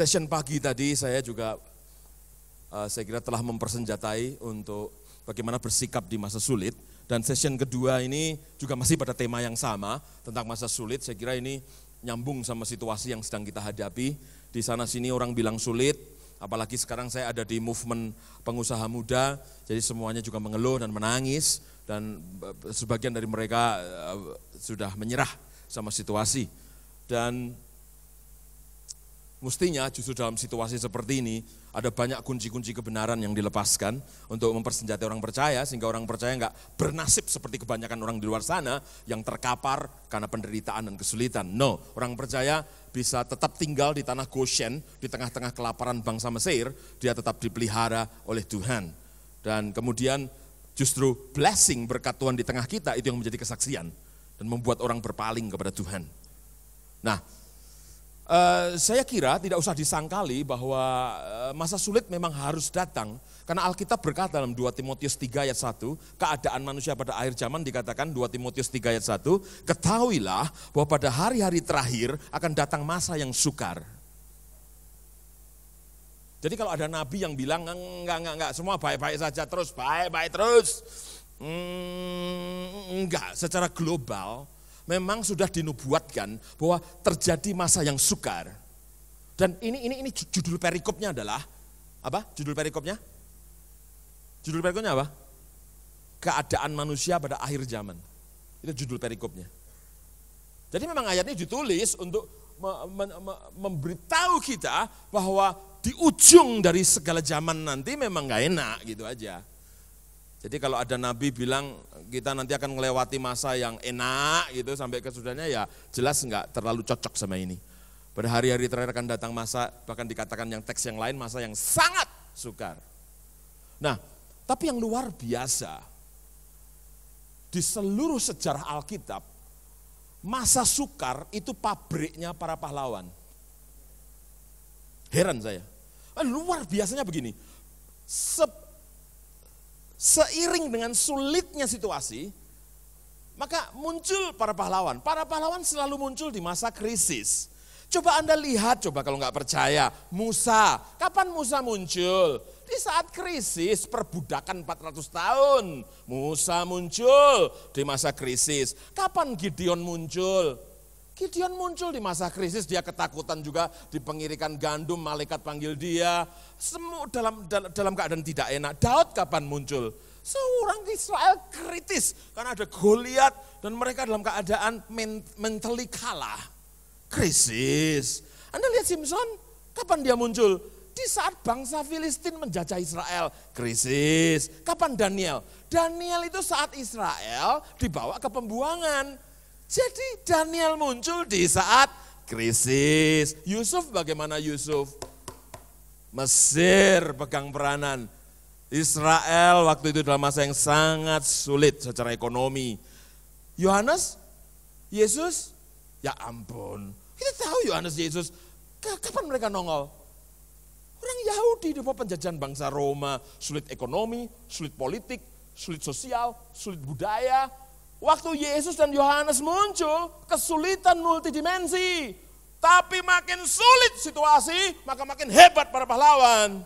session pagi tadi saya juga uh, saya kira telah mempersenjatai untuk bagaimana bersikap di masa sulit dan session kedua ini juga masih pada tema yang sama tentang masa sulit. Saya kira ini nyambung sama situasi yang sedang kita hadapi. Di sana sini orang bilang sulit, apalagi sekarang saya ada di movement pengusaha muda, jadi semuanya juga mengeluh dan menangis dan eh, sebagian dari mereka eh, sudah menyerah sama situasi. Dan Mestinya justru dalam situasi seperti ini ada banyak kunci-kunci kebenaran yang dilepaskan untuk mempersenjatai orang percaya sehingga orang percaya nggak bernasib seperti kebanyakan orang di luar sana yang terkapar karena penderitaan dan kesulitan. No, orang percaya bisa tetap tinggal di tanah Goshen di tengah-tengah kelaparan bangsa Mesir, dia tetap dipelihara oleh Tuhan. Dan kemudian justru blessing berkat Tuhan di tengah kita itu yang menjadi kesaksian dan membuat orang berpaling kepada Tuhan. Nah, Eh, saya kira tidak usah disangkali bahwa eh, masa sulit memang harus datang karena Alkitab berkata dalam 2 Timotius 3 ayat 1, keadaan manusia pada akhir zaman dikatakan 2 Timotius 3 ayat 1, ketahuilah bahwa pada hari-hari terakhir akan datang masa yang sukar. Jadi kalau ada nabi yang bilang enggak enggak enggak semua baik-baik saja terus, baik-baik terus. Hmm, enggak, secara global memang sudah dinubuatkan bahwa terjadi masa yang sukar. Dan ini ini ini judul perikopnya adalah apa? Judul perikopnya? Judul perikopnya apa? Keadaan manusia pada akhir zaman. Itu judul perikopnya. Jadi memang ayat ini ditulis untuk memberitahu kita bahwa di ujung dari segala zaman nanti memang gak enak gitu aja. Jadi kalau ada nabi bilang kita nanti akan melewati masa yang enak gitu sampai kesudahannya ya jelas nggak terlalu cocok sama ini. Pada hari-hari terakhir akan datang masa bahkan dikatakan yang teks yang lain masa yang sangat sukar. Nah, tapi yang luar biasa di seluruh sejarah Alkitab masa sukar itu pabriknya para pahlawan. Heran saya. Kan luar biasanya begini. Sep seiring dengan sulitnya situasi, maka muncul para pahlawan. Para pahlawan selalu muncul di masa krisis. Coba Anda lihat, coba kalau nggak percaya, Musa. Kapan Musa muncul? Di saat krisis, perbudakan 400 tahun. Musa muncul di masa krisis. Kapan Gideon muncul? Gideon muncul di masa krisis, dia ketakutan juga di pengirikan gandum, malaikat panggil dia. Semua dalam dalam keadaan tidak enak. Daud kapan muncul? Seorang Israel kritis karena ada Goliat dan mereka dalam keadaan mentally kalah. Krisis. Anda lihat Simpson, kapan dia muncul? Di saat bangsa Filistin menjajah Israel, krisis. Kapan Daniel? Daniel itu saat Israel dibawa ke pembuangan jadi Daniel muncul di saat krisis. Yusuf bagaimana Yusuf? Mesir pegang peranan. Israel waktu itu dalam masa yang sangat sulit secara ekonomi. Yohanes, Yesus, ya ampun. Kita tahu Yohanes Yesus, kapan mereka nongol? Orang Yahudi di bawah penjajahan bangsa Roma, sulit ekonomi, sulit politik, sulit sosial, sulit budaya, Waktu Yesus dan Yohanes muncul, kesulitan multidimensi. Tapi makin sulit situasi, maka makin hebat para pahlawan.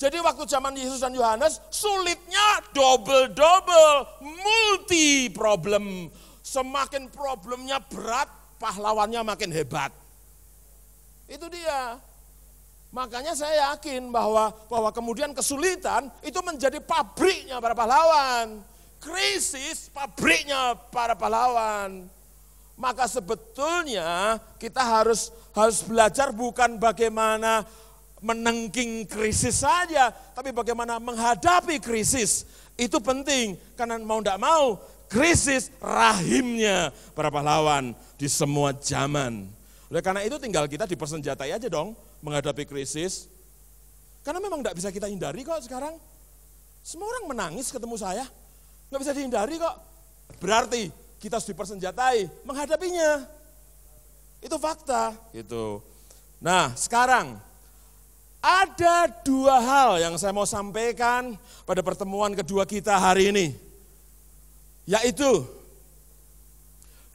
Jadi waktu zaman Yesus dan Yohanes, sulitnya double-double, multi-problem. Semakin problemnya berat, pahlawannya makin hebat. Itu dia. Makanya saya yakin bahwa bahwa kemudian kesulitan itu menjadi pabriknya para pahlawan krisis pabriknya para pahlawan. Maka sebetulnya kita harus harus belajar bukan bagaimana menengking krisis saja, tapi bagaimana menghadapi krisis. Itu penting karena mau tidak mau krisis rahimnya para pahlawan di semua zaman. Oleh karena itu tinggal kita dipersenjatai aja dong menghadapi krisis. Karena memang tidak bisa kita hindari kok sekarang. Semua orang menangis ketemu saya. Nggak bisa dihindari kok. Berarti kita harus dipersenjatai menghadapinya. Itu fakta gitu. Nah sekarang ada dua hal yang saya mau sampaikan pada pertemuan kedua kita hari ini. Yaitu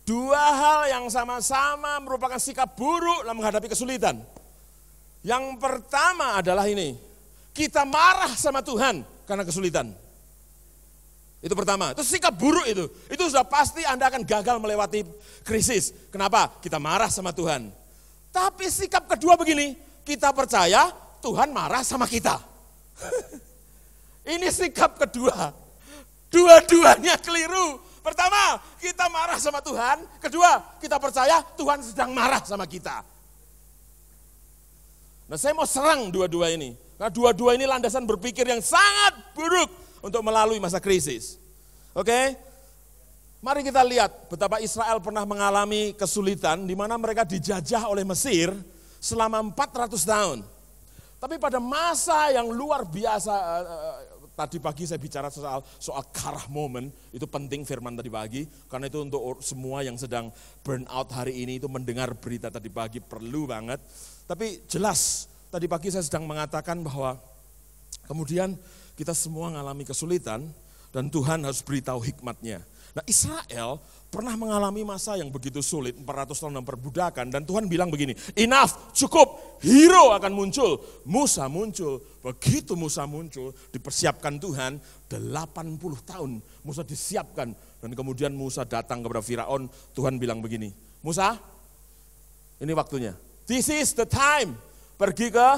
dua hal yang sama-sama merupakan sikap buruk dalam menghadapi kesulitan. Yang pertama adalah ini, kita marah sama Tuhan karena kesulitan. Itu pertama. Itu sikap buruk itu. Itu sudah pasti Anda akan gagal melewati krisis. Kenapa? Kita marah sama Tuhan. Tapi sikap kedua begini, kita percaya Tuhan marah sama kita. Ini sikap kedua. Dua-duanya keliru. Pertama, kita marah sama Tuhan. Kedua, kita percaya Tuhan sedang marah sama kita. Nah, saya mau serang dua-dua ini. Karena dua-dua ini landasan berpikir yang sangat buruk untuk melalui masa krisis. Oke? Mari kita lihat betapa Israel pernah mengalami kesulitan di mana mereka dijajah oleh Mesir selama 400 tahun. Tapi pada masa yang luar biasa eh, eh, tadi pagi saya bicara soal soal karah moment itu penting firman tadi pagi karena itu untuk semua yang sedang burn out hari ini itu mendengar berita tadi pagi perlu banget. Tapi jelas tadi pagi saya sedang mengatakan bahwa kemudian kita semua mengalami kesulitan dan Tuhan harus beritahu hikmatnya. Nah Israel pernah mengalami masa yang begitu sulit, 400 tahun perbudakan. Dan Tuhan bilang begini, enough, cukup, hero akan muncul. Musa muncul, begitu Musa muncul, dipersiapkan Tuhan 80 tahun. Musa disiapkan dan kemudian Musa datang kepada Firaun, Tuhan bilang begini, Musa, ini waktunya. This is the time. Pergi ke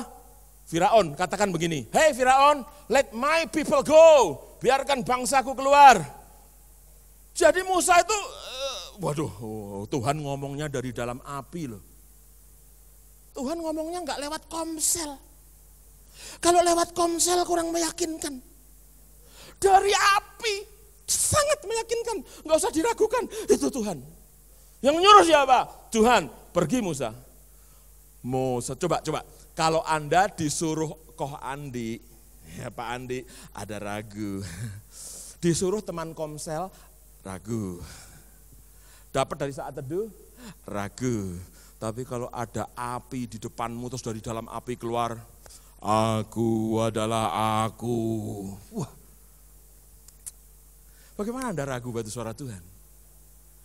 Firaun katakan begini, "Hey Firaun, let my people go. Biarkan bangsaku keluar." Jadi Musa itu eh, waduh, oh, Tuhan ngomongnya dari dalam api loh. Tuhan ngomongnya nggak lewat komsel. Kalau lewat komsel kurang meyakinkan. Dari api sangat meyakinkan, nggak usah diragukan, itu Tuhan. Yang nyuruh siapa? Tuhan, pergi Musa. Musa, coba, coba. Kalau Anda disuruh Koh Andi, ya Pak Andi ada ragu. Disuruh teman komsel, ragu. Dapat dari saat teduh, ragu. Tapi kalau ada api di depanmu terus dari dalam api keluar, aku adalah aku. Wah. Bagaimana Anda ragu batu suara Tuhan?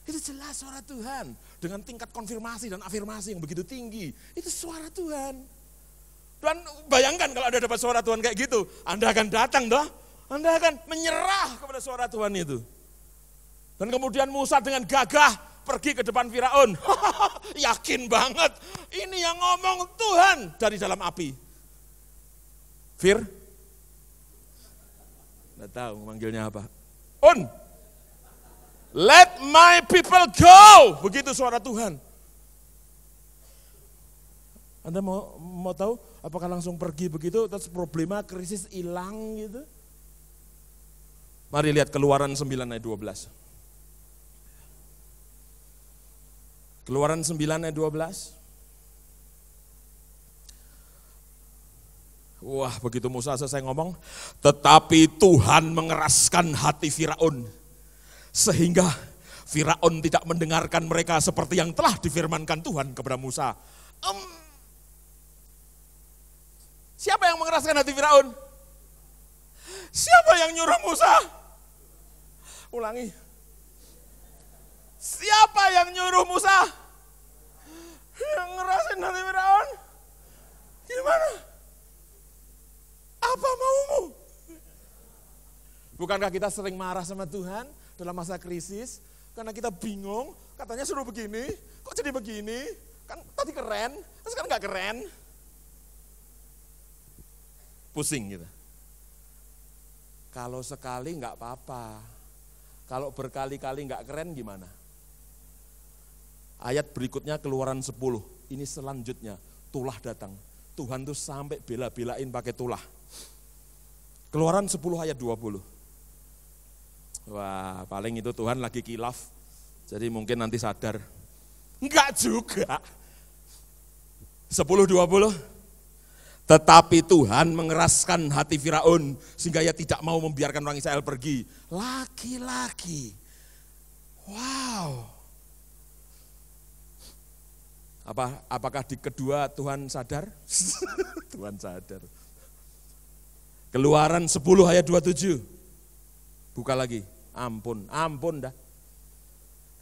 Itu jelas suara Tuhan dengan tingkat konfirmasi dan afirmasi yang begitu tinggi. Itu suara Tuhan. Tuhan bayangkan kalau ada dapat suara Tuhan kayak gitu, Anda akan datang toh? Anda akan menyerah kepada suara Tuhan itu. Dan kemudian Musa dengan gagah pergi ke depan Firaun. Yakin banget, ini yang ngomong Tuhan dari dalam api. Fir, Enggak tahu manggilnya apa. Un, let my people go. Begitu suara Tuhan. Anda mau mau tahu Apakah langsung pergi begitu terus problema krisis hilang gitu? Mari lihat keluaran 9 ayat 12. Keluaran 9 ayat 12. Wah, begitu Musa selesai ngomong, tetapi Tuhan mengeraskan hati Firaun sehingga Firaun tidak mendengarkan mereka seperti yang telah difirmankan Tuhan kepada Musa. Siapa yang mengeraskan hati Firaun? Siapa yang nyuruh Musa? Ulangi. Siapa yang nyuruh Musa? Yang ngerasin hati Firaun? Gimana? Apa maumu? Bukankah kita sering marah sama Tuhan dalam masa krisis? Karena kita bingung, katanya suruh begini, kok jadi begini? Kan tadi keren, sekarang gak keren pusing gitu. Kalau sekali nggak apa-apa, kalau berkali-kali nggak keren gimana? Ayat berikutnya keluaran 10, ini selanjutnya tulah datang. Tuhan tuh sampai bela-belain pakai tulah. Keluaran 10 ayat 20. Wah, paling itu Tuhan lagi kilaf. Jadi mungkin nanti sadar. Enggak juga. 10 20 tetapi Tuhan mengeraskan hati Firaun sehingga ia tidak mau membiarkan orang Israel pergi. Laki-laki. Wow. Apa apakah di kedua Tuhan sadar? Tuhan sadar. Keluaran 10 ayat 27. Buka lagi. Ampun, ampun dah.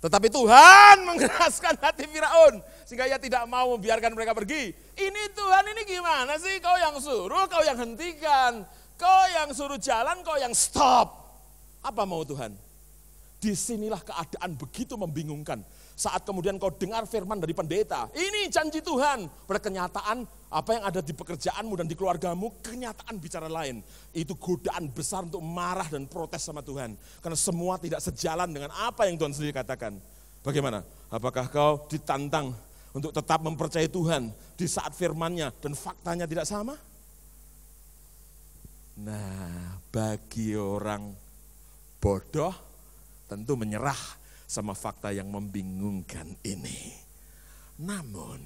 Tetapi Tuhan mengeraskan hati Firaun sehingga ia tidak mau membiarkan mereka pergi. Ini Tuhan ini gimana sih? Kau yang suruh, kau yang hentikan. Kau yang suruh jalan, kau yang stop. Apa mau Tuhan? Disinilah keadaan begitu membingungkan. Saat kemudian kau dengar firman dari pendeta. Ini janji Tuhan. Pada kenyataan apa yang ada di pekerjaanmu dan di keluargamu, kenyataan bicara lain. Itu godaan besar untuk marah dan protes sama Tuhan. Karena semua tidak sejalan dengan apa yang Tuhan sendiri katakan. Bagaimana? Apakah kau ditantang untuk tetap mempercayai Tuhan di saat firmannya dan faktanya tidak sama? Nah, bagi orang bodoh tentu menyerah sama fakta yang membingungkan ini. Namun,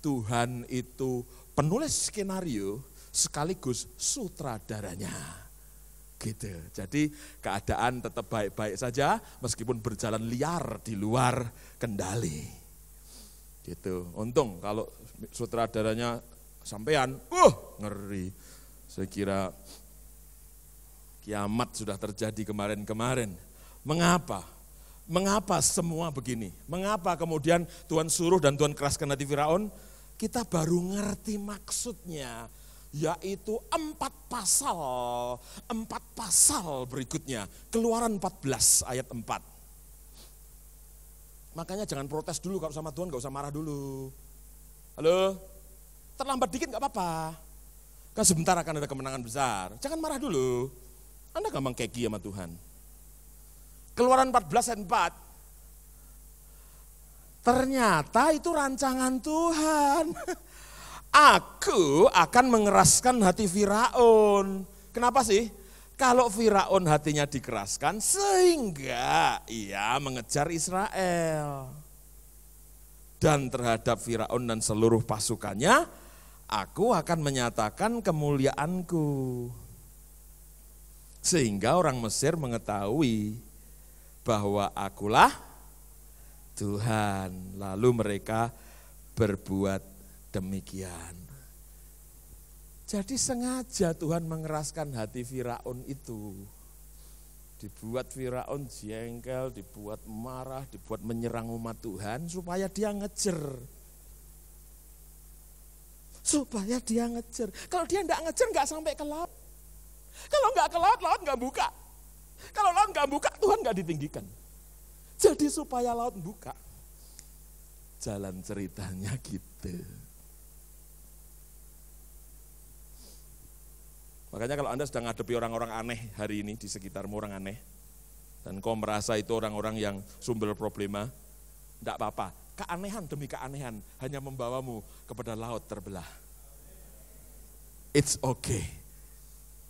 Tuhan itu penulis skenario sekaligus sutradaranya. Gitu. Jadi keadaan tetap baik-baik saja meskipun berjalan liar di luar kendali. Gitu. Untung kalau sutradaranya sampean, uh, ngeri. Saya kira kiamat sudah terjadi kemarin-kemarin. Mengapa? Mengapa semua begini? Mengapa kemudian Tuhan suruh dan Tuhan keraskan hati Firaun? Kita baru ngerti maksudnya, yaitu empat pasal, empat pasal berikutnya, keluaran 14 ayat 4. Makanya jangan protes dulu kalau sama Tuhan, gak usah marah dulu. Halo? Terlambat dikit gak apa-apa. Kan sebentar akan ada kemenangan besar. Jangan marah dulu. Anda gampang keki sama Tuhan. Keluaran 14 dan 4. Ternyata itu rancangan Tuhan. Aku akan mengeraskan hati Firaun. Kenapa sih? Kalau Firaun hatinya dikeraskan sehingga ia mengejar Israel. Dan terhadap Firaun dan seluruh pasukannya, aku akan menyatakan kemuliaanku. Sehingga orang Mesir mengetahui bahwa akulah Tuhan. Lalu mereka berbuat demikian. Jadi sengaja Tuhan mengeraskan hati Firaun itu. Dibuat Firaun jengkel, dibuat marah, dibuat menyerang umat Tuhan supaya dia ngejer. Supaya dia ngejer. Kalau dia enggak ngejer enggak sampai ke laut. Kalau enggak ke laut, laut enggak buka. Kalau laut enggak buka, Tuhan enggak ditinggikan. Jadi supaya laut buka. Jalan ceritanya gitu. Makanya kalau Anda sedang ngadepi orang-orang aneh hari ini di sekitarmu orang aneh, dan kau merasa itu orang-orang yang sumber problema, tidak apa-apa. Keanehan demi keanehan hanya membawamu kepada laut terbelah. It's okay.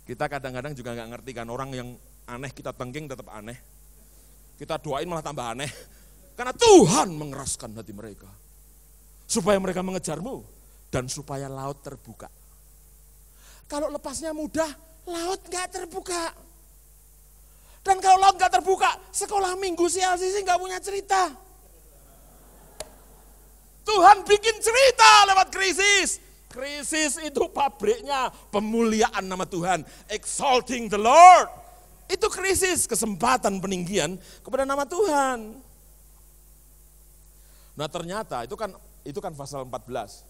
Kita kadang-kadang juga nggak ngerti kan orang yang aneh kita tengking tetap aneh. Kita doain malah tambah aneh. Karena Tuhan mengeraskan hati mereka. Supaya mereka mengejarmu dan supaya laut terbuka. Kalau lepasnya mudah, laut nggak terbuka. Dan kalau laut nggak terbuka, sekolah minggu si LCC nggak punya cerita. Tuhan bikin cerita lewat krisis. Krisis itu pabriknya pemuliaan nama Tuhan. Exalting the Lord. Itu krisis, kesempatan peninggian kepada nama Tuhan. Nah ternyata itu kan itu kan pasal 14.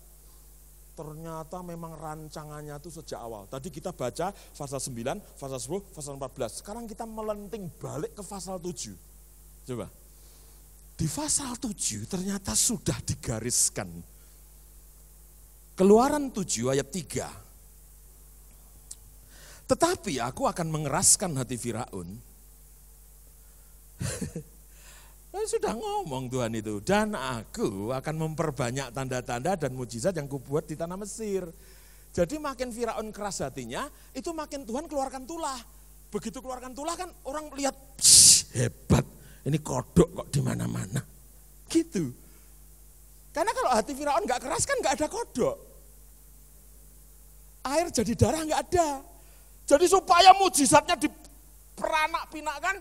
Ternyata memang rancangannya itu sejak awal. Tadi kita baca pasal 9, pasal 10, pasal 14. Sekarang kita melenting balik ke pasal 7. Coba. Di pasal 7 ternyata sudah digariskan. Keluaran 7 ayat 3. Tetapi aku akan mengeraskan hati Firaun Saya sudah ngomong Tuhan itu. Dan aku akan memperbanyak tanda-tanda dan mujizat yang kubuat di tanah Mesir. Jadi makin Firaun keras hatinya, itu makin Tuhan keluarkan tulah. Begitu keluarkan tulah kan orang lihat, hebat, ini kodok kok di mana-mana. Gitu. Karena kalau hati Firaun gak keras kan gak ada kodok. Air jadi darah gak ada. Jadi supaya mujizatnya diperanak pinakan,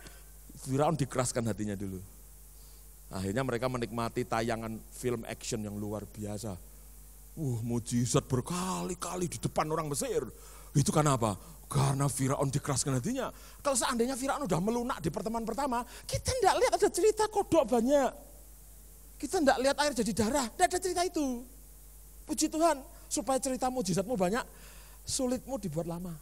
Firaun dikeraskan hatinya dulu. Akhirnya mereka menikmati tayangan film action yang luar biasa. Uh, mujizat berkali-kali di depan orang Mesir. Itu karena apa? Karena Firaun dikeraskan hatinya. Kalau seandainya Firaun udah melunak di pertemuan pertama, kita tidak lihat ada cerita kodok banyak. Kita tidak lihat air jadi darah, tidak ada cerita itu. Puji Tuhan, supaya cerita mujizatmu banyak, sulitmu dibuat lama.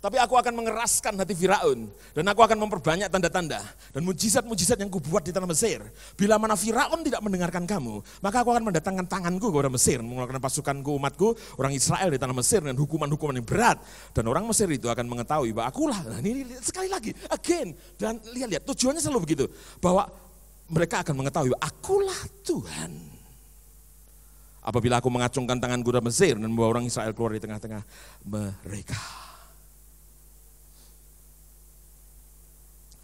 Tapi aku akan mengeraskan hati Firaun dan aku akan memperbanyak tanda-tanda dan mujizat-mujizat yang kubuat di tanah Mesir. Bila mana Firaun tidak mendengarkan kamu, maka aku akan mendatangkan tanganku ke orang Mesir, mengeluarkan pasukanku, umatku, orang Israel di tanah Mesir dan hukuman-hukuman yang berat. Dan orang Mesir itu akan mengetahui bahwa akulah. Nah, ini sekali lagi, again dan lihat-lihat tujuannya selalu begitu bahwa mereka akan mengetahui bahwa akulah Tuhan apabila aku mengacungkan tangan kuda Mesir dan membawa orang Israel keluar di tengah-tengah mereka.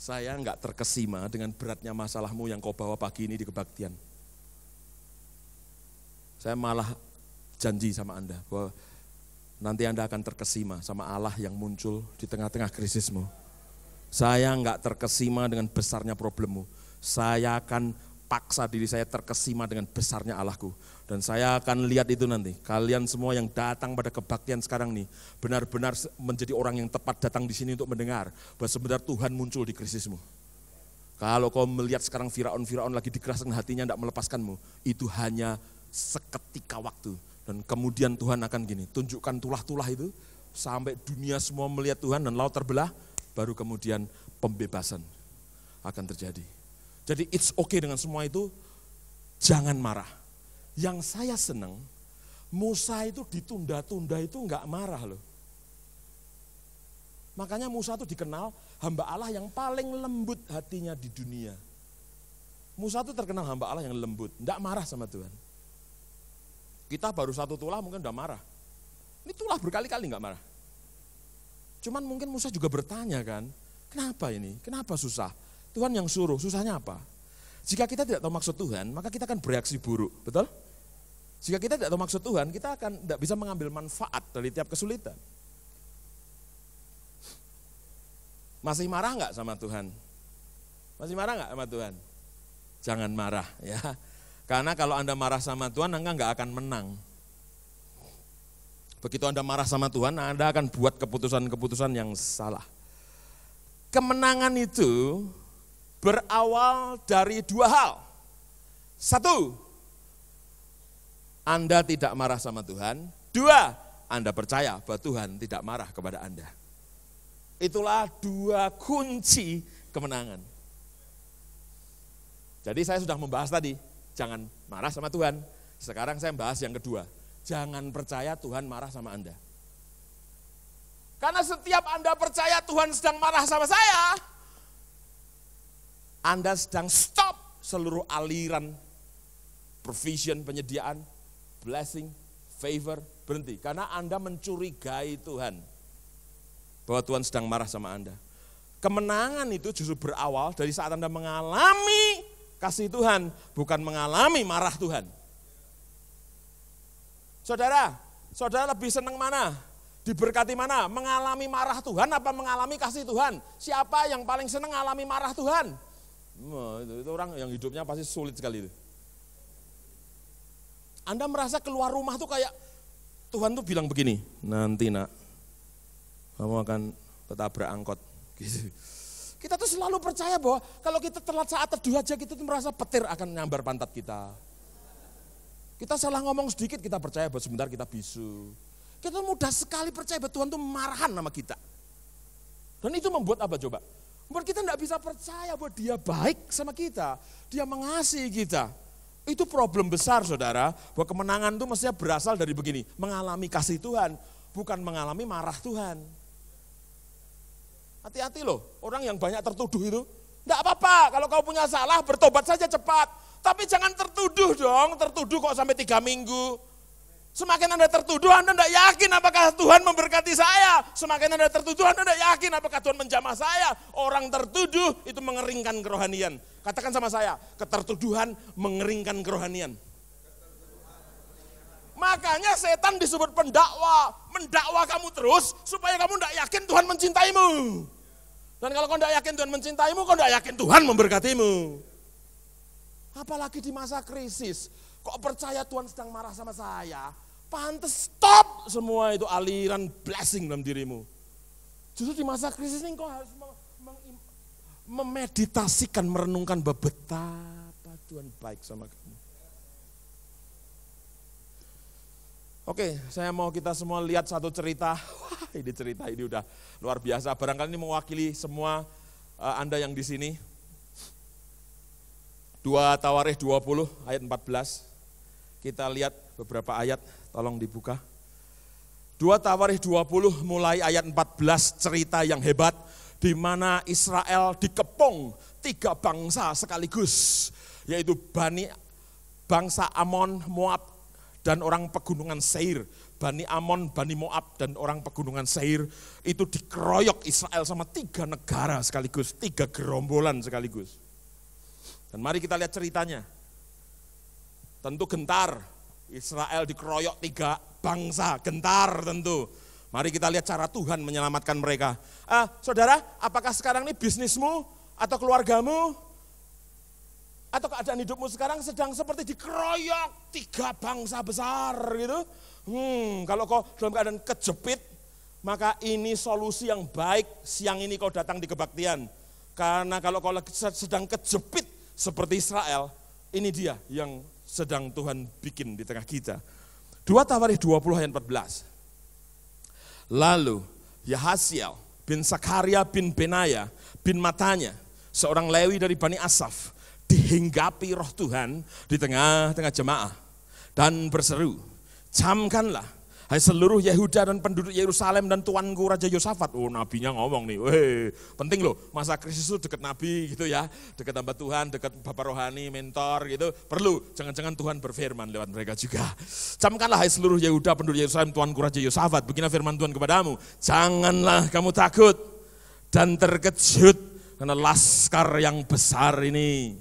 Saya nggak terkesima dengan beratnya masalahmu yang kau bawa pagi ini di kebaktian. Saya malah janji sama Anda bahwa nanti Anda akan terkesima sama Allah yang muncul di tengah-tengah krisismu. Saya nggak terkesima dengan besarnya problemmu. Saya akan paksa diri saya terkesima dengan besarnya Allahku. Dan saya akan lihat itu nanti. Kalian semua yang datang pada kebaktian sekarang nih, benar-benar menjadi orang yang tepat datang di sini untuk mendengar bahwa sebenarnya Tuhan muncul di krisismu. Kalau kau melihat sekarang Firaun-Firaun lagi dikeraskan hatinya tidak melepaskanmu, itu hanya seketika waktu. Dan kemudian Tuhan akan gini, tunjukkan tulah-tulah itu sampai dunia semua melihat Tuhan dan laut terbelah, baru kemudian pembebasan akan terjadi. Jadi it's okay dengan semua itu, jangan marah. Yang saya senang, Musa itu ditunda-tunda itu enggak marah loh. Makanya Musa itu dikenal hamba Allah yang paling lembut hatinya di dunia. Musa itu terkenal hamba Allah yang lembut, enggak marah sama Tuhan. Kita baru satu tulah mungkin udah marah. Ini tulah berkali-kali enggak marah. Cuman mungkin Musa juga bertanya kan, kenapa ini? Kenapa susah? Tuhan yang suruh, susahnya apa? Jika kita tidak tahu maksud Tuhan, maka kita akan bereaksi buruk, betul? Jika kita tidak tahu maksud Tuhan, kita akan tidak bisa mengambil manfaat dari tiap kesulitan. Masih marah nggak sama Tuhan? Masih marah nggak sama Tuhan? Jangan marah ya. Karena kalau Anda marah sama Tuhan, Anda nggak akan menang. Begitu Anda marah sama Tuhan, Anda akan buat keputusan-keputusan yang salah. Kemenangan itu berawal dari dua hal. Satu, anda tidak marah sama Tuhan. Dua, Anda percaya bahwa Tuhan tidak marah kepada Anda. Itulah dua kunci kemenangan. Jadi saya sudah membahas tadi, jangan marah sama Tuhan. Sekarang saya membahas yang kedua, jangan percaya Tuhan marah sama Anda. Karena setiap Anda percaya Tuhan sedang marah sama saya, Anda sedang stop seluruh aliran provision penyediaan blessing, favor, berhenti. Karena Anda mencurigai Tuhan. Bahwa Tuhan sedang marah sama Anda. Kemenangan itu justru berawal dari saat Anda mengalami kasih Tuhan, bukan mengalami marah Tuhan. Saudara, saudara lebih senang mana? Diberkati mana? Mengalami marah Tuhan apa mengalami kasih Tuhan? Siapa yang paling senang mengalami marah Tuhan? itu, itu orang yang hidupnya pasti sulit sekali itu. Anda merasa keluar rumah tuh kayak Tuhan tuh bilang begini, nanti nak kamu akan ketabrak angkot. Gitu. Kita tuh selalu percaya bahwa kalau kita telat saat teduh aja kita tuh merasa petir akan nyambar pantat kita. Kita salah ngomong sedikit kita percaya bahwa sebentar kita bisu. Kita mudah sekali percaya bahwa Tuhan tuh marahan sama kita. Dan itu membuat apa coba? Membuat kita tidak bisa percaya bahwa dia baik sama kita. Dia mengasihi kita. Itu problem besar saudara, bahwa kemenangan itu mestinya berasal dari begini, mengalami kasih Tuhan, bukan mengalami marah Tuhan. Hati-hati loh, orang yang banyak tertuduh itu, tidak apa-apa, kalau kau punya salah bertobat saja cepat, tapi jangan tertuduh dong, tertuduh kok sampai tiga minggu, Semakin Anda tertuduh, Anda tidak yakin apakah Tuhan memberkati saya. Semakin Anda tertuduh, Anda tidak yakin apakah Tuhan menjamah saya. Orang tertuduh itu mengeringkan kerohanian. Katakan sama saya, ketertuduhan mengeringkan kerohanian. Makanya setan disebut pendakwa, mendakwa kamu terus supaya kamu tidak yakin Tuhan mencintaimu. Dan kalau kau tidak yakin Tuhan mencintaimu, kau tidak yakin Tuhan memberkatimu. Apalagi di masa krisis, Kok percaya Tuhan sedang marah sama saya? Pantes stop semua itu aliran blessing dalam dirimu. Justru di masa krisis ini kau harus memeditasikan, merenungkan betapa Tuhan baik sama kamu. Oke, saya mau kita semua lihat satu cerita. Wah, ini cerita ini udah luar biasa. Barangkali ini mewakili semua uh, Anda yang di sini. 2 Tawarikh 20 ayat 14. Kita lihat beberapa ayat, tolong dibuka. dua Tawarikh 20 mulai ayat 14 cerita yang hebat di mana Israel dikepung tiga bangsa sekaligus yaitu Bani bangsa Amon, Moab dan orang pegunungan Seir. Bani Amon, Bani Moab dan orang pegunungan Seir itu dikeroyok Israel sama tiga negara sekaligus, tiga gerombolan sekaligus. Dan mari kita lihat ceritanya. Tentu gentar. Israel dikeroyok tiga bangsa, gentar tentu. Mari kita lihat cara Tuhan menyelamatkan mereka. Uh, saudara, apakah sekarang ini bisnismu atau keluargamu atau keadaan hidupmu sekarang sedang seperti dikeroyok tiga bangsa besar gitu? Hmm, kalau kau dalam keadaan kejepit, maka ini solusi yang baik siang ini kau datang di kebaktian. Karena kalau kau sedang kejepit seperti Israel, ini dia yang sedang Tuhan bikin di tengah kita. 2 Tawarikh 20 ayat 14. Lalu Yahasiel bin Sakaria bin Benaya bin Matanya, seorang Lewi dari Bani Asaf, dihinggapi roh Tuhan di tengah-tengah jemaah dan berseru, camkanlah Hai seluruh Yehuda dan penduduk Yerusalem dan tuanku Raja Yosafat. Oh nabinya ngomong nih, weh penting loh masa krisis itu dekat nabi gitu ya. Dekat Tambah Tuhan, dekat Bapak Rohani, mentor gitu. Perlu, jangan-jangan Tuhan berfirman lewat mereka juga. Camkanlah hai seluruh Yehuda, penduduk Yerusalem, tuanku Raja Yosafat. Beginilah firman Tuhan kepadamu, janganlah kamu takut dan terkejut karena laskar yang besar ini.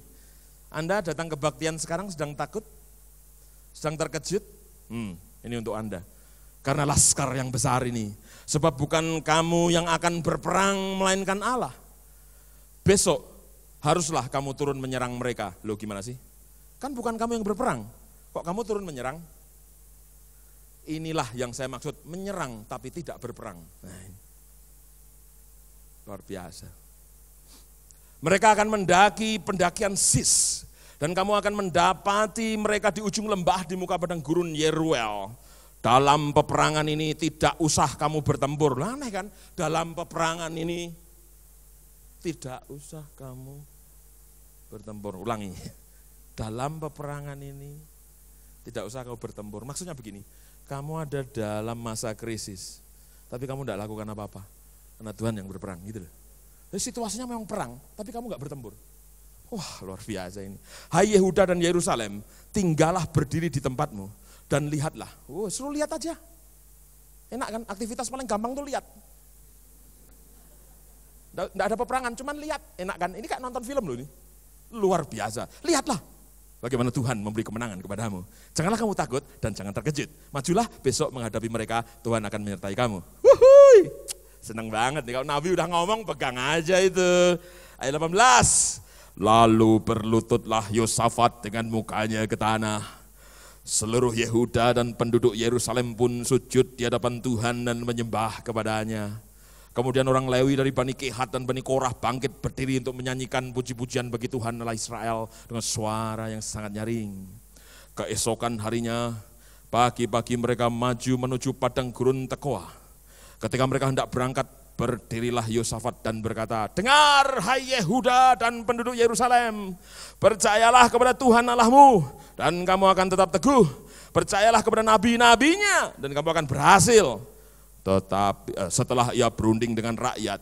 Anda datang kebaktian sekarang sedang takut? Sedang terkejut? Hmm, ini untuk Anda karena laskar yang besar ini. Sebab bukan kamu yang akan berperang, melainkan Allah. Besok haruslah kamu turun menyerang mereka. Loh gimana sih? Kan bukan kamu yang berperang, kok kamu turun menyerang? Inilah yang saya maksud, menyerang tapi tidak berperang. Nah, luar biasa. Mereka akan mendaki pendakian sis, dan kamu akan mendapati mereka di ujung lembah di muka padang gurun Yeruel. Dalam peperangan ini tidak usah kamu bertempur. Lah aneh kan? Dalam peperangan ini tidak usah kamu bertempur. Ulangi. Dalam peperangan ini tidak usah kamu bertempur. Maksudnya begini, kamu ada dalam masa krisis, tapi kamu tidak lakukan apa-apa. Karena Tuhan yang berperang gitu loh. Jadi situasinya memang perang, tapi kamu nggak bertempur. Wah luar biasa ini. Hai Yehuda dan Yerusalem, tinggallah berdiri di tempatmu dan lihatlah. Oh, suruh lihat aja. Enak kan? Aktivitas paling gampang tuh lihat. Tidak ada peperangan, cuman lihat. Enak kan? Ini kayak nonton film loh ini. Luar biasa. Lihatlah. Bagaimana Tuhan memberi kemenangan kepadamu. Janganlah kamu takut dan jangan terkejut. Majulah besok menghadapi mereka, Tuhan akan menyertai kamu. Wuhui. Senang banget nih kalau Nabi udah ngomong pegang aja itu. Ayat 18. Lalu berlututlah Yosafat dengan mukanya ke tanah Seluruh Yehuda dan penduduk Yerusalem pun sujud di hadapan Tuhan dan menyembah kepadanya. Kemudian orang Lewi dari Bani Kehat dan Bani Korah bangkit berdiri untuk menyanyikan puji-pujian bagi Tuhan Allah Israel dengan suara yang sangat nyaring. Keesokan harinya, pagi-pagi mereka maju menuju padang gurun Tekoa. Ketika mereka hendak berangkat, Berdirilah Yosafat dan berkata, Dengar hai Yehuda dan penduduk Yerusalem, percayalah kepada Tuhan Allahmu dan kamu akan tetap teguh, percayalah kepada nabi-nabinya dan kamu akan berhasil. Tetapi eh, setelah ia berunding dengan rakyat,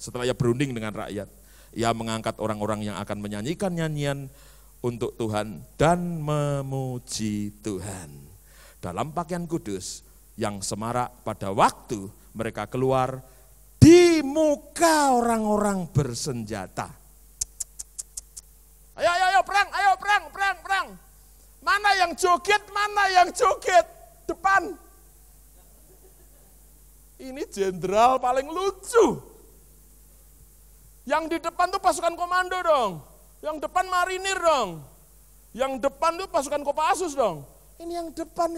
setelah ia berunding dengan rakyat, ia mengangkat orang-orang yang akan menyanyikan nyanyian untuk Tuhan dan memuji Tuhan. Dalam pakaian kudus yang semarak pada waktu mereka keluar di muka orang-orang bersenjata. Ayo, ayo, ayo, perang, ayo, perang, perang, perang. Mana yang joget, mana yang joget. Depan. Ini jenderal paling lucu. Yang di depan tuh pasukan komando dong. Yang depan marinir dong. Yang depan tuh pasukan Kopassus dong. Ini yang depan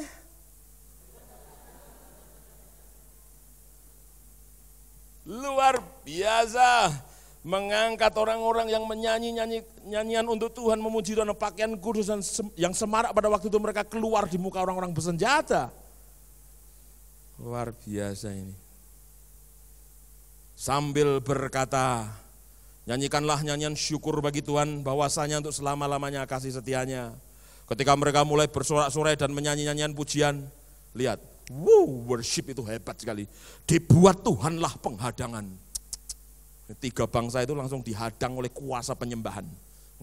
luar biasa mengangkat orang-orang yang menyanyi-nyanyi nyanyian untuk Tuhan, memuji Tuhan, pakaian kudus dan yang semarak pada waktu itu mereka keluar di muka orang-orang bersenjata. Luar biasa ini. Sambil berkata, nyanyikanlah nyanyian syukur bagi Tuhan bahwasanya untuk selama-lamanya kasih setianya. Ketika mereka mulai bersorak-sorai dan menyanyi nyanyian pujian, lihat Wow, worship itu hebat sekali. Dibuat Tuhanlah penghadangan. Tiga bangsa itu langsung dihadang oleh kuasa penyembahan.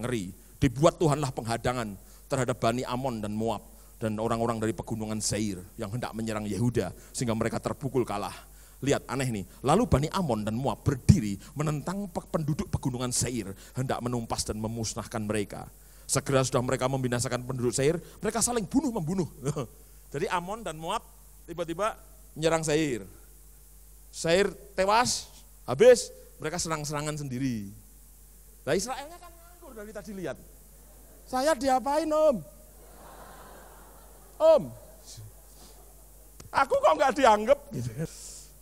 Ngeri. Dibuat Tuhanlah penghadangan terhadap Bani Amon dan Moab dan orang-orang dari pegunungan Seir yang hendak menyerang Yehuda sehingga mereka terpukul kalah. Lihat aneh nih, lalu Bani Amon dan Moab berdiri menentang penduduk pegunungan Seir hendak menumpas dan memusnahkan mereka. Segera sudah mereka membinasakan penduduk Seir, mereka saling bunuh membunuh. Jadi Amon dan Moab tiba-tiba menyerang Sair. Sair tewas, habis mereka serang-serangan sendiri. Nah Israelnya kan nganggur dari tadi lihat. Saya diapain om? Om, aku kok nggak dianggap gitu.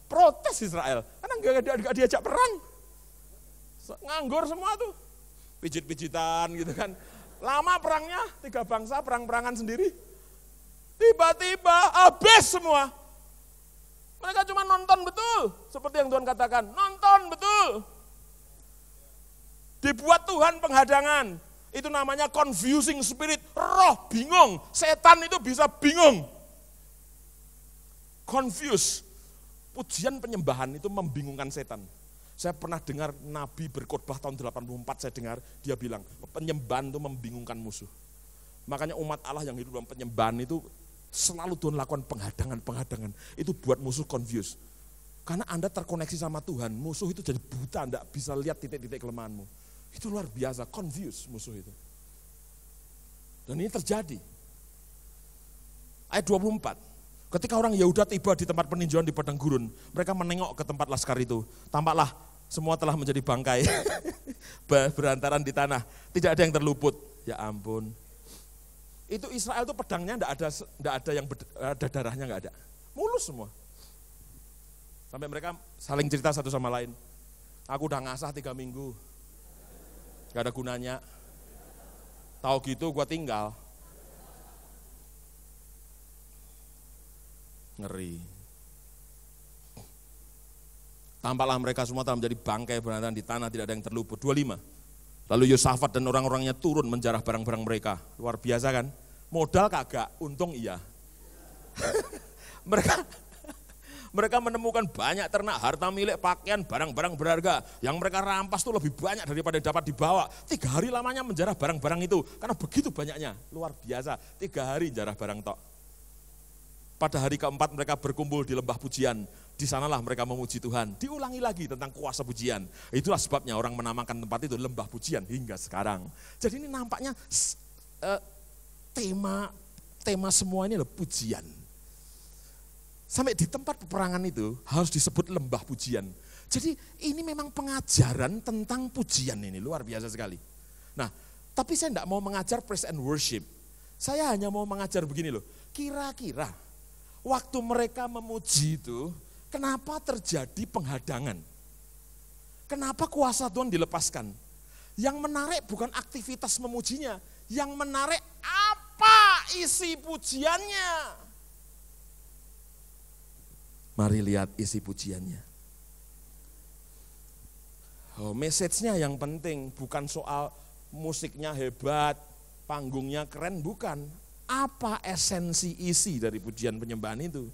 Protes Israel, karena nggak di, diajak perang. Nganggur semua tuh, pijit-pijitan gitu kan. Lama perangnya, tiga bangsa perang-perangan sendiri. Tiba-tiba habis semua. Mereka cuma nonton betul, seperti yang Tuhan katakan, nonton betul. Dibuat Tuhan penghadangan, itu namanya confusing spirit, roh bingung, setan itu bisa bingung. Confuse, pujian penyembahan itu membingungkan setan. Saya pernah dengar Nabi berkhotbah tahun 84, saya dengar dia bilang, penyembahan itu membingungkan musuh. Makanya umat Allah yang hidup dalam penyembahan itu Selalu Tuhan lakukan penghadangan-penghadangan. Itu buat musuh confused. Karena Anda terkoneksi sama Tuhan, musuh itu jadi buta, Anda bisa lihat titik-titik kelemahanmu. Itu luar biasa, confused musuh itu. Dan ini terjadi. Ayat 24. Ketika orang Yehuda tiba di tempat peninjauan di padang gurun, mereka menengok ke tempat laskar itu. Tampaklah semua telah menjadi bangkai berantaran di tanah, tidak ada yang terluput. Ya ampun, itu Israel itu pedangnya tidak ada tidak ada yang ada darahnya nggak ada. Mulus semua. Sampai mereka saling cerita satu sama lain. Aku udah ngasah tiga minggu. Gak ada gunanya. Tahu gitu gue tinggal. Ngeri. Tampaklah mereka semua telah menjadi bangkai berantakan di tanah tidak ada yang terluput. 25. Lalu Yusafat dan orang-orangnya turun menjarah barang-barang mereka. Luar biasa kan? Modal kagak, untung iya. mereka mereka menemukan banyak ternak, harta milik, pakaian, barang-barang berharga. Yang mereka rampas itu lebih banyak daripada dapat dibawa. Tiga hari lamanya menjarah barang-barang itu. Karena begitu banyaknya. Luar biasa. Tiga hari jarah barang tok. Pada hari keempat mereka berkumpul di lembah pujian. Di sanalah mereka memuji Tuhan. Diulangi lagi tentang kuasa pujian. Itulah sebabnya orang menamakan tempat itu lembah pujian hingga sekarang. Jadi ini nampaknya eh, tema tema semuanya adalah pujian. Sampai di tempat peperangan itu harus disebut lembah pujian. Jadi ini memang pengajaran tentang pujian ini luar biasa sekali. Nah, tapi saya tidak mau mengajar praise and worship. Saya hanya mau mengajar begini loh. Kira-kira waktu mereka memuji itu, Kenapa terjadi penghadangan? Kenapa kuasa Tuhan dilepaskan? Yang menarik bukan aktivitas memujinya, yang menarik apa isi pujiannya. Mari lihat isi pujiannya. Oh, message-nya yang penting bukan soal musiknya hebat, panggungnya keren bukan. Apa esensi isi dari pujian penyembahan itu?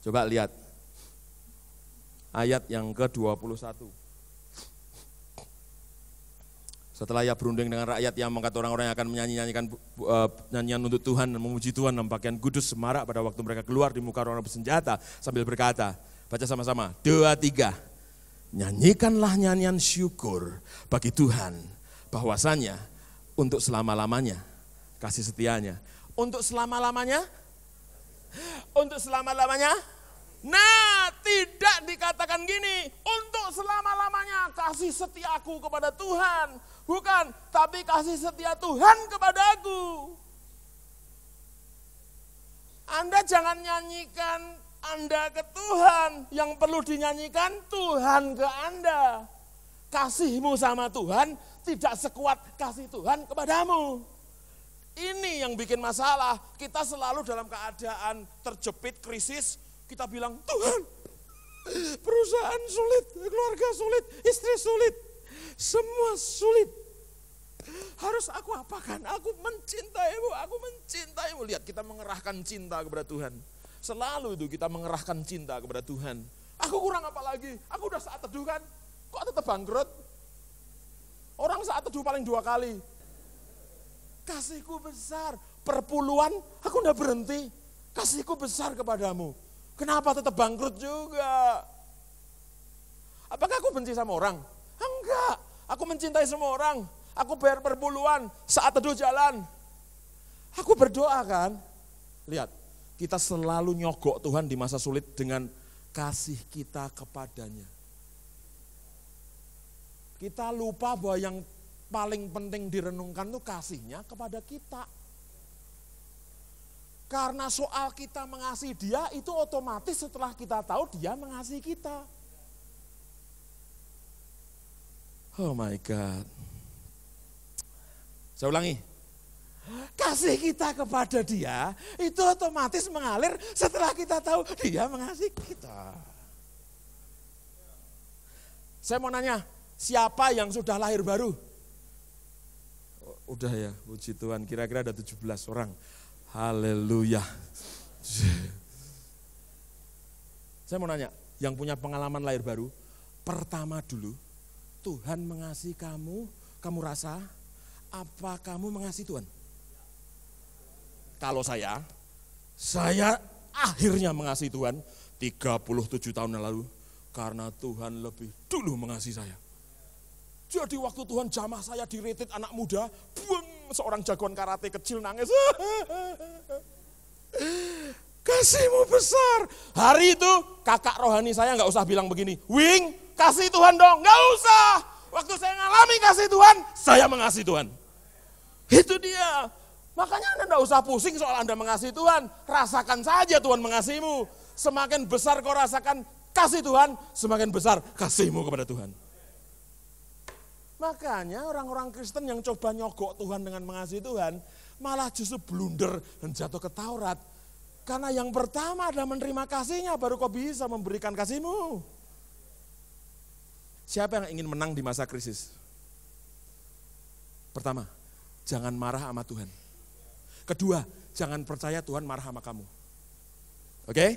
Coba lihat ayat yang ke-21. Setelah ia berunding dengan rakyat yang mengangkat orang-orang yang akan menyanyi-nyanyikan uh, nyanyian untuk Tuhan dan memuji Tuhan dan pakaian kudus semarak pada waktu mereka keluar di muka orang-orang bersenjata sambil berkata, baca sama-sama, dua tiga, nyanyikanlah nyanyian syukur bagi Tuhan bahwasanya untuk selama-lamanya kasih setianya untuk selama-lamanya untuk selama-lamanya? Nah, tidak dikatakan gini, untuk selama-lamanya kasih setia aku kepada Tuhan. Bukan, tapi kasih setia Tuhan kepadaku. Anda jangan nyanyikan Anda ke Tuhan, yang perlu dinyanyikan Tuhan ke Anda. Kasihmu sama Tuhan tidak sekuat kasih Tuhan kepadamu. Ini yang bikin masalah. Kita selalu dalam keadaan terjepit krisis, kita bilang, "Tuhan, perusahaan sulit, keluarga sulit, istri sulit, semua sulit." Harus aku apakan? Aku mencintaimu, aku mencintaimu. Lihat, kita mengerahkan cinta kepada Tuhan. Selalu itu kita mengerahkan cinta kepada Tuhan. Aku kurang apa lagi? Aku udah saat teduh kan? Kok tetap bangkrut? Orang saat teduh paling dua kali kasihku besar, perpuluhan, aku tidak berhenti. Kasihku besar kepadamu. Kenapa tetap bangkrut juga? Apakah aku benci sama orang? Enggak, aku mencintai semua orang. Aku bayar perpuluhan saat teduh jalan. Aku berdoa kan. Lihat, kita selalu nyogok Tuhan di masa sulit dengan kasih kita kepadanya. Kita lupa bahwa yang paling penting direnungkan tuh kasihnya kepada kita. Karena soal kita mengasihi dia itu otomatis setelah kita tahu dia mengasihi kita. Oh my God. Saya ulangi. Kasih kita kepada dia itu otomatis mengalir setelah kita tahu dia mengasihi kita. Saya mau nanya, siapa yang sudah lahir baru? Udah ya, puji Tuhan. Kira-kira ada 17 orang. Haleluya. Saya mau nanya, yang punya pengalaman lahir baru, pertama dulu Tuhan mengasihi kamu, kamu rasa apa kamu mengasihi Tuhan? Kalau saya, saya akhirnya mengasihi Tuhan 37 tahun yang lalu karena Tuhan lebih dulu mengasihi saya. Jadi waktu Tuhan jamah saya di anak muda, buang seorang jagoan karate kecil nangis. Kasihmu besar. Hari itu kakak rohani saya nggak usah bilang begini, Wing, kasih Tuhan dong. Nggak usah. Waktu saya ngalami kasih Tuhan, saya mengasihi Tuhan. Itu dia. Makanya Anda nggak usah pusing soal Anda mengasihi Tuhan. Rasakan saja Tuhan mengasihimu. Semakin besar kau rasakan kasih Tuhan, semakin besar kasihmu kepada Tuhan. Makanya orang-orang Kristen yang coba nyogok Tuhan dengan mengasihi Tuhan, malah justru blunder dan jatuh ke Taurat. Karena yang pertama adalah menerima kasihnya, baru kau bisa memberikan kasihmu. Siapa yang ingin menang di masa krisis? Pertama, jangan marah sama Tuhan. Kedua, jangan percaya Tuhan marah sama kamu. Oke? Okay?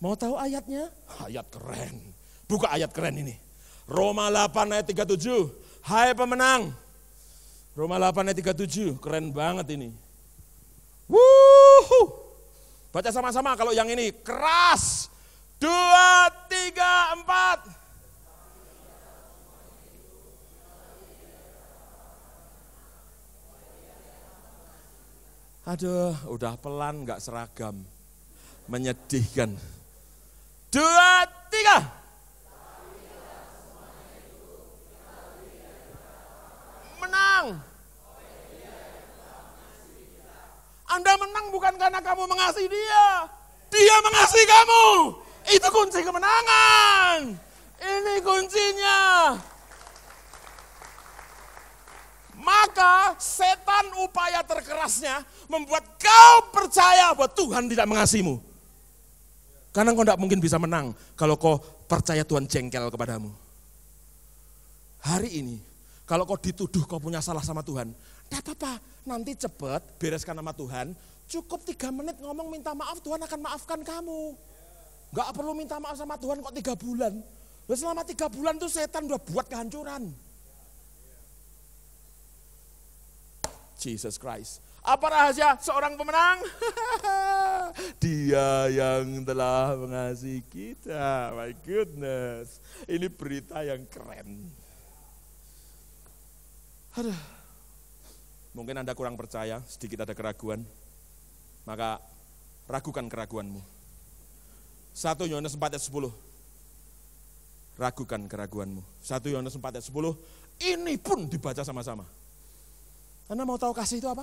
Mau tahu ayatnya? Ayat keren. Buka ayat keren ini. Roma 8 ayat 37. Hai pemenang. Roma 8 ayat 37, keren banget ini. Wuhu. Baca sama-sama kalau yang ini keras. Dua, tiga, empat. Aduh, udah pelan nggak seragam. Menyedihkan. Dua, tiga. menang. Anda menang bukan karena kamu mengasihi dia. Dia mengasihi kamu. Itu kunci kemenangan. Ini kuncinya. Maka setan upaya terkerasnya membuat kau percaya bahwa Tuhan tidak mengasihimu. Karena kau tidak mungkin bisa menang kalau kau percaya Tuhan jengkel kepadamu. Hari ini kalau kau dituduh kau punya salah sama Tuhan, tidak apa-apa, nanti cepat bereskan sama Tuhan, cukup tiga menit ngomong minta maaf, Tuhan akan maafkan kamu. Gak perlu minta maaf sama Tuhan kok tiga bulan. Loh selama tiga bulan tuh setan udah buat kehancuran. Jesus Christ. Apa rahasia seorang pemenang? Dia yang telah mengasihi kita. My goodness. Ini berita yang keren. Aduh. Mungkin Anda kurang percaya, sedikit ada keraguan. Maka ragukan keraguanmu. satu Yohanes 4 ayat 10. Ragukan keraguanmu. satu Yohanes 4 ayat 10. Ini pun dibaca sama-sama. Anda mau tahu kasih itu apa?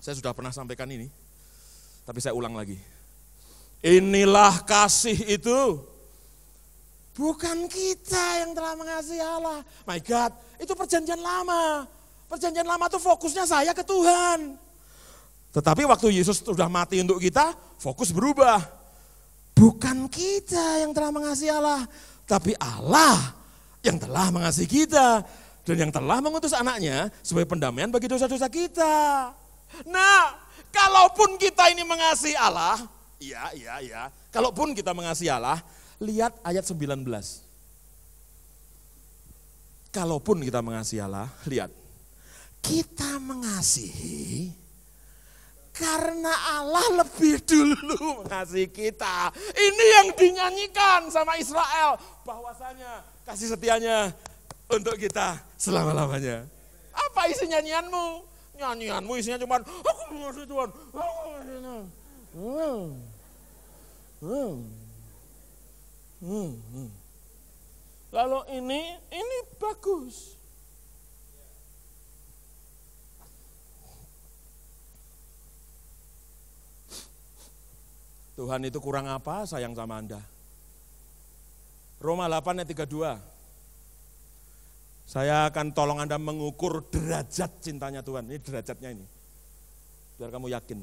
Saya sudah pernah sampaikan ini. Tapi saya ulang lagi. Inilah kasih itu Bukan kita yang telah mengasihi Allah. My God, itu perjanjian lama. Perjanjian lama itu fokusnya saya ke Tuhan. Tetapi waktu Yesus sudah mati untuk kita, fokus berubah. Bukan kita yang telah mengasihi Allah, tapi Allah yang telah mengasihi kita dan yang telah mengutus anaknya sebagai pendamaian bagi dosa-dosa kita. Nah, kalaupun kita ini mengasihi Allah, iya, iya, iya. Kalaupun kita mengasihi Allah, Lihat ayat 19. Kalaupun kita mengasihi Allah, lihat. Kita mengasihi karena Allah lebih dulu mengasihi kita. Ini yang dinyanyikan sama Israel bahwasanya kasih setianya untuk kita selama-lamanya. Apa isi nyanyianmu? Nyanyianmu isinya cuma aku mengasihi Tuhan. Aku mengasihi Tuhan. Hmm. Hmm. Hmm, hmm. Lalu ini, ini bagus. Tuhan itu kurang apa sayang sama Anda? Roma 8 ayat 32. Saya akan tolong Anda mengukur derajat cintanya Tuhan. Ini derajatnya ini. Biar kamu yakin.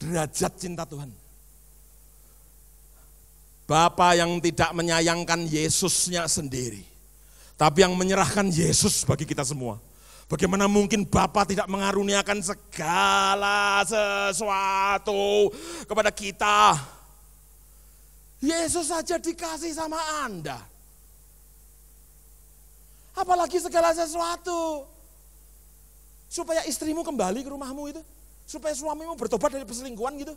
Derajat cinta Tuhan. Bapa yang tidak menyayangkan Yesusnya sendiri, tapi yang menyerahkan Yesus bagi kita semua. Bagaimana mungkin Bapa tidak mengaruniakan segala sesuatu kepada kita? Yesus saja dikasih sama Anda. Apalagi segala sesuatu. Supaya istrimu kembali ke rumahmu itu. Supaya suamimu bertobat dari perselingkuhan gitu.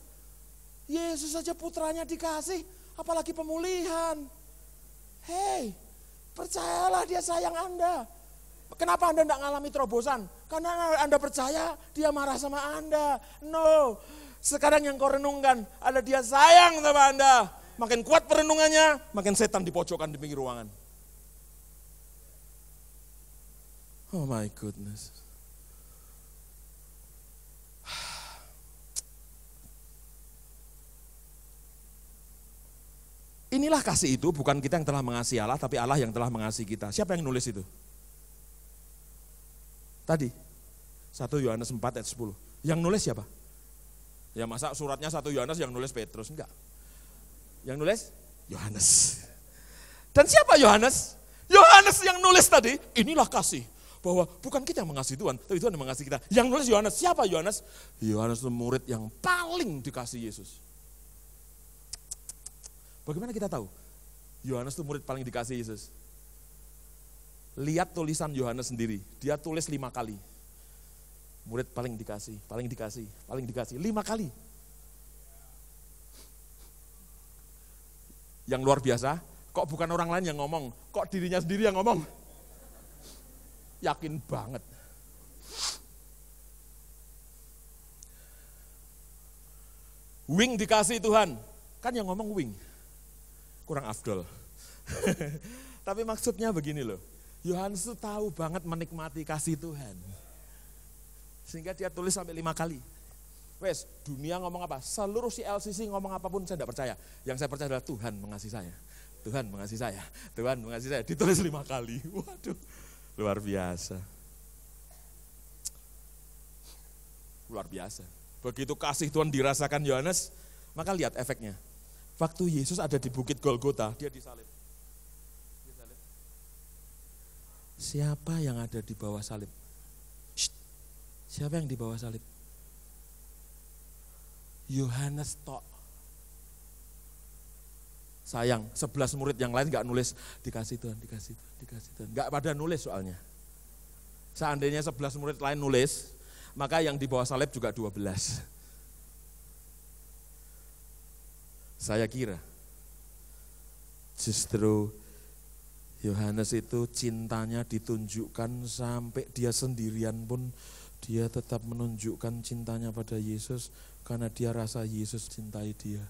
Yesus saja putranya dikasih apalagi pemulihan. Hei, percayalah dia sayang Anda. Kenapa Anda tidak mengalami terobosan? Karena Anda percaya dia marah sama Anda. No, sekarang yang kau renungkan ada dia sayang sama Anda. Makin kuat perenungannya, makin setan dipojokkan di pinggir ruangan. Oh my goodness. Inilah kasih itu bukan kita yang telah mengasihi Allah, tapi Allah yang telah mengasihi kita. Siapa yang nulis itu? Tadi, 1 Yohanes 4 ayat 10. Yang nulis siapa? Ya masa suratnya 1 Yohanes yang nulis Petrus? Enggak. Yang nulis? Yohanes. Dan siapa Yohanes? Yohanes yang nulis tadi, inilah kasih. Bahwa bukan kita yang mengasihi Tuhan, tapi Tuhan yang mengasihi kita. Yang nulis Yohanes, siapa Yohanes? Yohanes itu murid yang paling dikasih Yesus. Bagaimana kita tahu? Yohanes itu murid paling dikasih Yesus. Lihat tulisan Yohanes sendiri, dia tulis lima kali. Murid paling dikasih, paling dikasih, paling dikasih, lima kali. Yang luar biasa, kok bukan orang lain yang ngomong, kok dirinya sendiri yang ngomong. Yakin banget. Wing dikasih Tuhan, kan yang ngomong wing kurang afdol. Tapi maksudnya begini loh, Yohanes itu tahu banget menikmati kasih Tuhan. Sehingga dia tulis sampai lima kali. Wes, dunia ngomong apa? Seluruh si LCC ngomong apapun saya tidak percaya. Yang saya percaya adalah Tuhan mengasihi saya. Tuhan mengasihi saya. Tuhan mengasihi saya. Ditulis lima kali. Waduh, luar biasa. Luar biasa. Begitu kasih Tuhan dirasakan Yohanes, maka lihat efeknya. Waktu Yesus ada di Bukit Golgota, dia disalib. Siapa yang ada di bawah salib? Shh. Siapa yang di bawah salib? Yohanes tok. Sayang, sebelas murid yang lain nggak nulis dikasih Tuhan, dikasih Tuhan, dikasih Tuhan. Nggak pada nulis soalnya. Seandainya sebelas murid lain nulis, maka yang di bawah salib juga dua belas. Saya kira justru Yohanes itu cintanya ditunjukkan sampai dia sendirian pun dia tetap menunjukkan cintanya pada Yesus karena dia rasa Yesus cintai dia.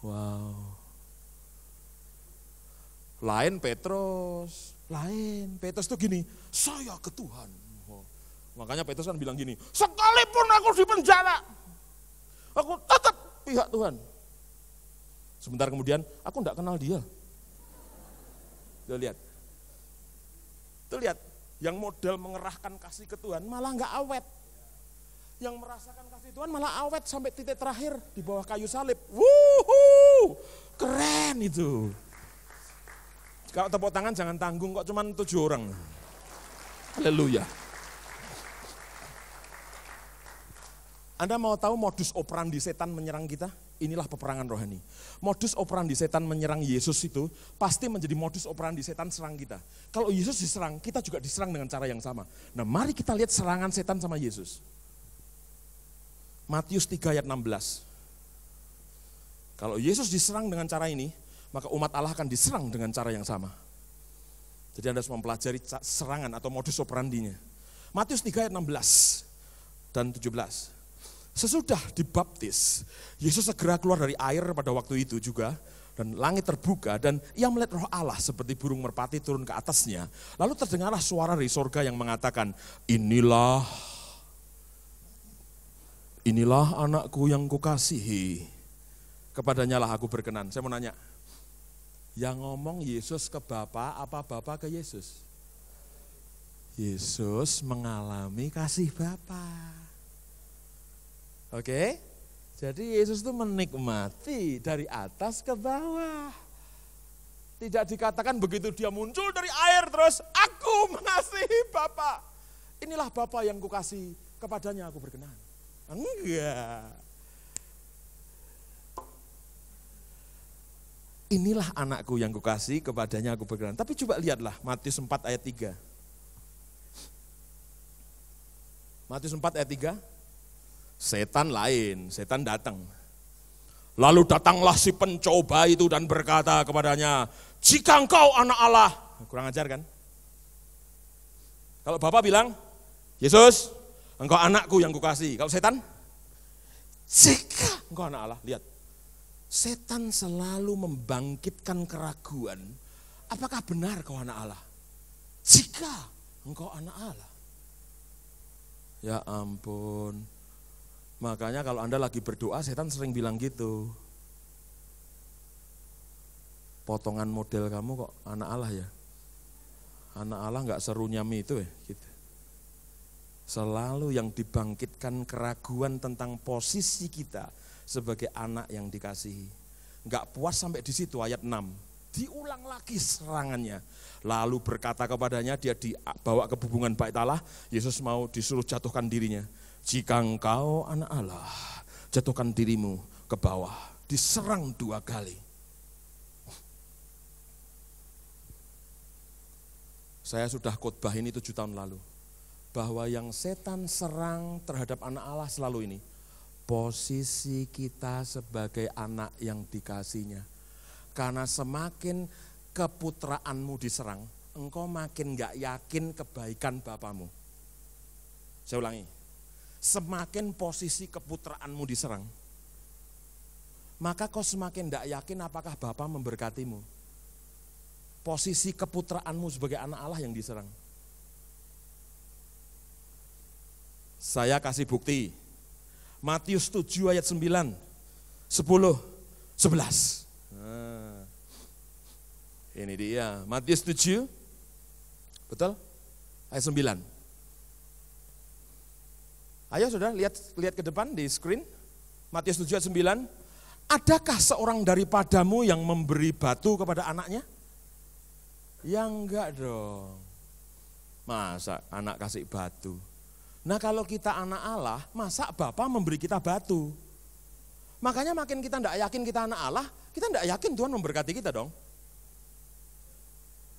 Wow. Lain Petrus, lain Petrus tuh gini, saya ke Tuhan. Oh. Makanya Petrus kan bilang gini, sekalipun aku di penjara, aku tetap pihak Tuhan Sebentar kemudian, aku nggak kenal dia. Tuh lihat. Tuh lihat, yang model mengerahkan kasih ke Tuhan malah nggak awet. Yang merasakan kasih Tuhan malah awet sampai titik terakhir di bawah kayu salib. Wuhu, keren itu. Kalau tepuk tangan jangan tanggung kok cuman tujuh orang. Haleluya. Anda mau tahu modus operandi setan menyerang kita? Inilah peperangan rohani. Modus operandi setan menyerang Yesus itu pasti menjadi modus operandi setan serang kita. Kalau Yesus diserang, kita juga diserang dengan cara yang sama. Nah, mari kita lihat serangan setan sama Yesus. Matius 3 ayat 16. Kalau Yesus diserang dengan cara ini, maka umat Allah akan diserang dengan cara yang sama. Jadi Anda harus mempelajari serangan atau modus operandinya. Matius 3 ayat 16 dan 17. Sesudah dibaptis, Yesus segera keluar dari air pada waktu itu juga dan langit terbuka dan ia melihat roh Allah seperti burung merpati turun ke atasnya. Lalu terdengarlah suara dari sorga yang mengatakan, inilah inilah anakku yang kukasihi. Kepadanya lah aku berkenan. Saya mau nanya, yang ngomong Yesus ke Bapak, apa Bapak ke Yesus? Yesus mengalami kasih Bapak. Oke? Jadi Yesus itu menikmati dari atas ke bawah. Tidak dikatakan begitu dia muncul dari air terus aku mengasihi Bapa. Inilah Bapa yang kukasih, kepadanya aku berkenan. Enggak. Inilah anakku yang kukasih, kepadanya aku berkenan. Tapi coba lihatlah Matius 4 ayat 3. Matius 4 ayat 3. Setan lain, setan datang. Lalu datanglah si pencoba itu dan berkata kepadanya, jika engkau anak Allah, kurang ajar kan? Kalau Bapak bilang, Yesus, engkau anakku yang kukasih. Kalau setan, jika engkau anak Allah, lihat. Setan selalu membangkitkan keraguan. Apakah benar kau anak Allah? Jika engkau anak Allah. Ya ampun, Makanya kalau Anda lagi berdoa, setan sering bilang gitu. Potongan model kamu kok anak Allah ya? Anak Allah nggak serunya itu ya? Gitu. Selalu yang dibangkitkan keraguan tentang posisi kita sebagai anak yang dikasihi. Nggak puas sampai di situ ayat 6 diulang lagi serangannya. Lalu berkata kepadanya, dia dibawa ke hubungan baik Allah, Yesus mau disuruh jatuhkan dirinya. Jika engkau anak Allah, jatuhkan dirimu ke bawah, diserang dua kali. Saya sudah khotbah ini tujuh tahun lalu, bahwa yang setan serang terhadap anak Allah selalu ini, posisi kita sebagai anak yang dikasihnya. Karena semakin keputraanmu diserang, engkau makin gak yakin kebaikan bapamu. Saya ulangi, semakin posisi keputraanmu diserang, maka kau semakin tidak yakin apakah Bapa memberkatimu. Posisi keputraanmu sebagai anak Allah yang diserang. Saya kasih bukti. Matius 7 ayat 9, 10, 11. Nah, ini dia, Matius 7, betul? Ayat 9. Ayo saudara lihat lihat ke depan di screen. Matius 7 ayat 9. Adakah seorang daripadamu yang memberi batu kepada anaknya? Ya enggak dong. Masa anak kasih batu? Nah kalau kita anak Allah, masa Bapak memberi kita batu? Makanya makin kita tidak yakin kita anak Allah, kita tidak yakin Tuhan memberkati kita dong.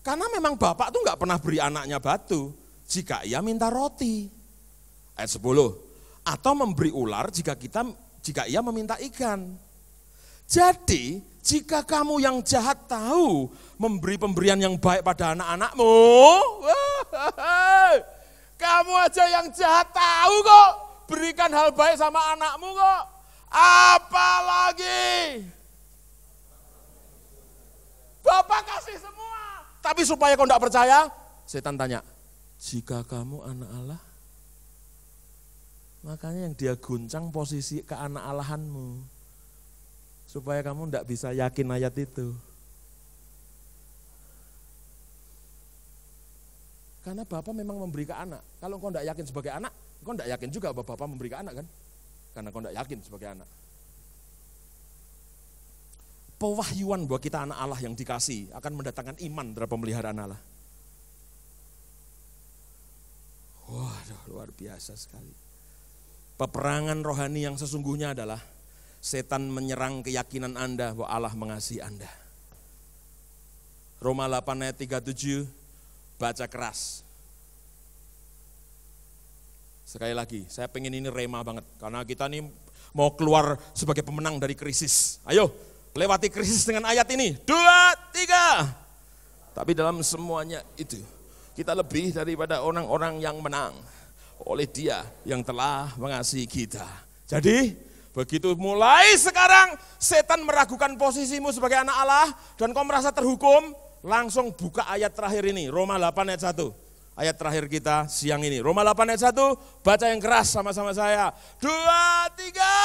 Karena memang Bapak tuh enggak pernah beri anaknya batu jika ia minta roti. Ayat 10 atau memberi ular jika kita jika ia meminta ikan. Jadi, jika kamu yang jahat tahu memberi pemberian yang baik pada anak-anakmu, kamu aja yang jahat tahu kok berikan hal baik sama anakmu kok. Apalagi Bapak kasih semua. Tapi supaya kau tidak percaya, setan tanya, jika kamu anak Allah, Makanya yang dia guncang posisi ke anak Allahanmu. Supaya kamu tidak bisa yakin ayat itu. Karena Bapak memang memberi ke anak. Kalau engkau tidak yakin sebagai anak, engkau tidak yakin juga bahwa Bapak memberi ke anak kan? Karena engkau tidak yakin sebagai anak. Pewahyuan buat kita anak Allah yang dikasih akan mendatangkan iman terhadap pemeliharaan Allah. Wah, luar biasa sekali. Peperangan rohani yang sesungguhnya adalah setan menyerang keyakinan Anda bahwa Allah mengasihi Anda. Roma 8 ayat 37, baca keras. Sekali lagi, saya pengen ini rema banget. Karena kita nih mau keluar sebagai pemenang dari krisis. Ayo, lewati krisis dengan ayat ini. Dua, tiga. Tapi dalam semuanya itu, kita lebih daripada orang-orang yang menang oleh dia yang telah mengasihi kita. Jadi begitu mulai sekarang setan meragukan posisimu sebagai anak Allah dan kau merasa terhukum, langsung buka ayat terakhir ini, Roma 8 ayat 1 ayat terakhir kita siang ini. Roma 8 ayat 1, baca yang keras sama-sama saya. Dua, tiga.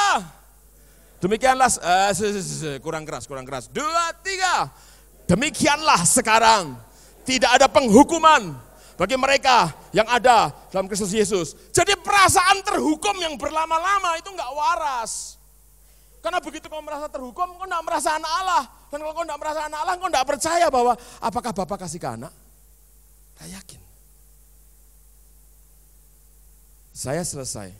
Demikianlah, eh, kurang keras, kurang keras. Dua, tiga. Demikianlah sekarang. Tidak ada penghukuman bagi mereka yang ada dalam Kristus Yesus. Jadi perasaan terhukum yang berlama-lama itu nggak waras. Karena begitu kau merasa terhukum, kau tidak merasa anak Allah. Dan kalau kau tidak merasa anak Allah, kau tidak percaya bahwa apakah Bapak kasih ke anak? Saya yakin. Saya selesai.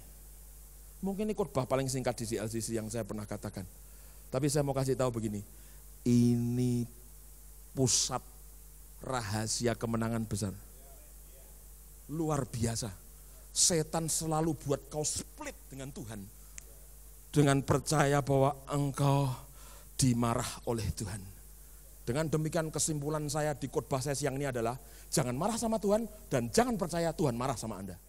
Mungkin ini khotbah paling singkat di LCC yang saya pernah katakan. Tapi saya mau kasih tahu begini. Ini pusat rahasia kemenangan besar luar biasa. Setan selalu buat kau split dengan Tuhan. Dengan percaya bahwa engkau dimarah oleh Tuhan. Dengan demikian kesimpulan saya di khotbah saya siang ini adalah jangan marah sama Tuhan dan jangan percaya Tuhan marah sama Anda.